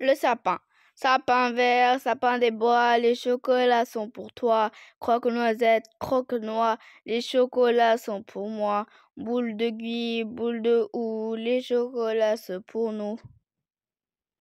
Le sapin. Sapin vert, sapin des bois, les chocolats sont pour toi. Croque-noisette, croque-noix, les chocolats sont pour moi. Boule de gui, boule de hou, les chocolats sont pour nous.